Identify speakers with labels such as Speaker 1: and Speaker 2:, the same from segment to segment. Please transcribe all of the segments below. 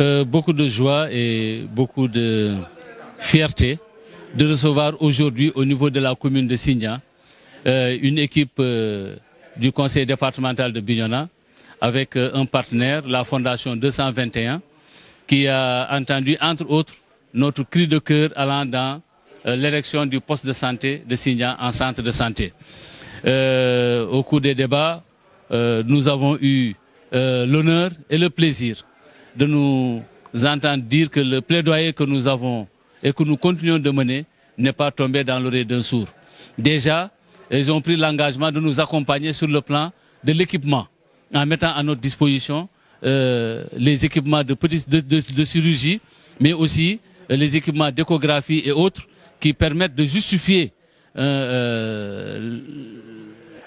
Speaker 1: Euh, beaucoup de joie et beaucoup de fierté de recevoir aujourd'hui au niveau de la commune de Signan euh, une équipe euh, du conseil départemental de Bignona avec un partenaire, la Fondation 221, qui a entendu entre autres notre cri de cœur allant dans l'élection du poste de santé de Signan en centre de santé. au cours des débats, nous avons eu l'honneur et le plaisir de nous entendre dire que le plaidoyer que nous avons et que nous continuons de mener n'est pas tombé dans l'oreille d'un sourd. Déjà, ils ont pris l'engagement de nous accompagner sur le plan de l'équipement, en mettant à notre disposition euh, les équipements de, de, chirurgie, mais aussi euh, les équipements d'échographie et autres qui permettent de justifier euh,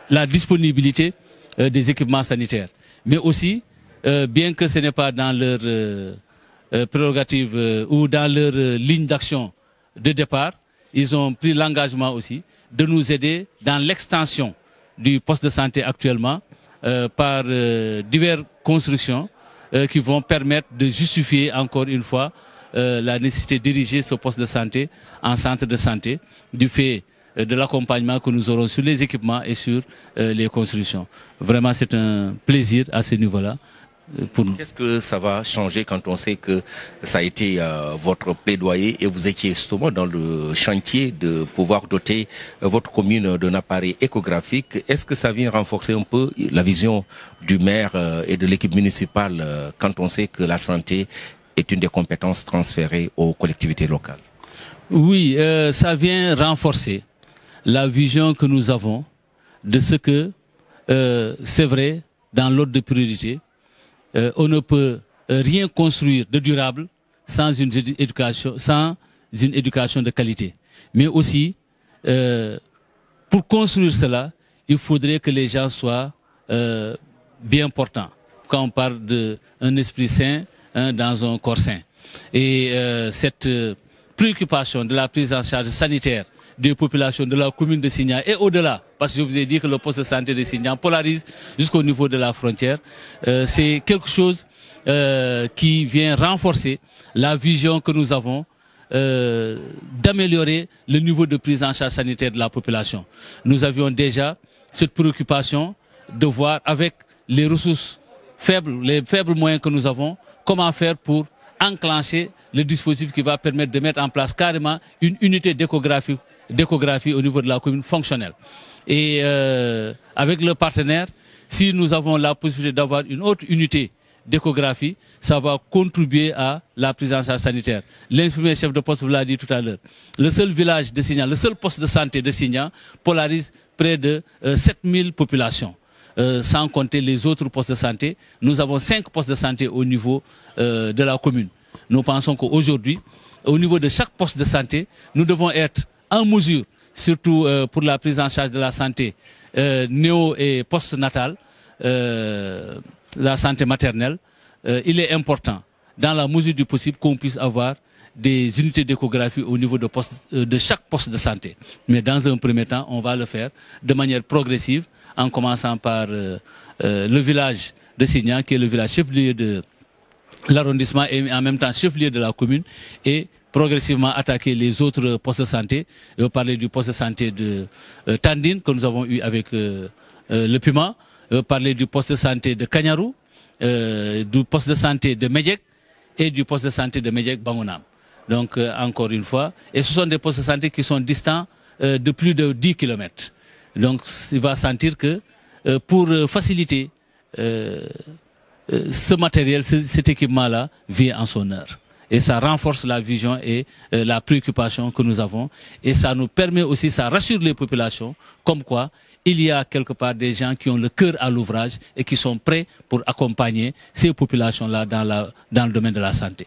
Speaker 1: la disponibilité des équipements sanitaires, mais aussi euh, bien que ce n'est pas dans leur euh, euh, prérogative ou dans leur ligne d'action de départ, ils ont pris l'engagement aussi de nous aider dans l'extension du poste de santé actuellement par diverses constructions qui vont permettre de justifier encore une fois la nécessité de diriger ce poste de santé en centre de santé du fait de l'accompagnement que nous aurons sur les équipements et sur les constructions. Vraiment, c'est un plaisir à ce niveau-là Qu'est-ce que ça va changer quand on sait que ça a été euh, votre plaidoyer et vous étiez justement dans le chantier de pouvoir doter euh, votre commune d'un appareil échographique Est-ce que ça vient renforcer un peu la vision du maire euh, et de l'équipe municipale quand on sait que la santé est une des compétences transférées aux collectivités locales Oui, ça vient renforcer la vision que nous avons de ce que, c'est vrai, dans l'ordre de priorité, euh, on ne peut euh, rien construire de durable sans une éducation, sans une éducation de qualité. Mais aussi, euh, pour construire cela, il faudrait que les gens soient bien portants. Quand on parle d'un esprit sain dans un corps sain. Et cette préoccupation de la prise en charge sanitaire des populations de la commune de Signan et au-delà. Parce que je vous ai dit que le poste de santé de Signan polarise jusqu'au niveau de la frontière. Euh, c'est quelque chose euh, qui vient renforcer la vision que nous avons euh, d'améliorer le niveau de prise en charge sanitaire de la population. Nous avions déjà cette préoccupation de voir avec les ressources faibles, les faibles moyens que nous avons, comment faire pour enclencher le dispositif qui va permettre de mettre en place carrément une unité d'échographie d'échographie au niveau de la commune fonctionnelle. Et euh, avec le partenaire, si nous avons la possibilité d'avoir une autre unité d'échographie, ça va contribuer à la prise en charge sanitaire. l'infirmière chef de poste vous l'a dit tout à l'heure. Le seul village de Signan, le seul poste de santé de Signan polarise près de 7000 euh, populations. Euh, sans compter les autres postes de santé. Nous avons cinq postes de santé au niveau de la commune. Nous pensons qu'aujourd'hui, au niveau de chaque poste de santé, nous devons être en mesure, surtout euh, pour la prise en charge de la santé euh, néo et post postnatale, euh, la santé maternelle, il est important, dans la mesure du possible, qu'on puisse avoir des unités d'échographie au niveau de, poste, de chaque poste de santé. Mais dans un premier temps, on va le faire de manière progressive, en commençant par le village de Signan, qui est le village chef-lieu de l'arrondissement et en même temps chef-lieu de la commune, et progressivement attaquer les autres postes de santé. Et vous du poste de santé de euh, Tandine que nous avons eu avec euh, euh, le Puma. Vous du poste de santé de Kanyarou, du poste de santé de Medjek et du poste de santé de Medjek Bangonam. Donc encore une fois, et ce sont des postes de santé qui sont distants de plus de 10 kilomètres. Donc il va sentir que pour faciliter ce matériel, cet équipement-là vient en son heure et ça renforce la vision et euh, la préoccupation que nous avons. Et ça nous permet aussi, ça rassure les populations, comme quoi il y a quelque part des gens qui ont le cœur à l'ouvrage et qui sont prêts pour accompagner ces populations-là dans le domaine de la santé.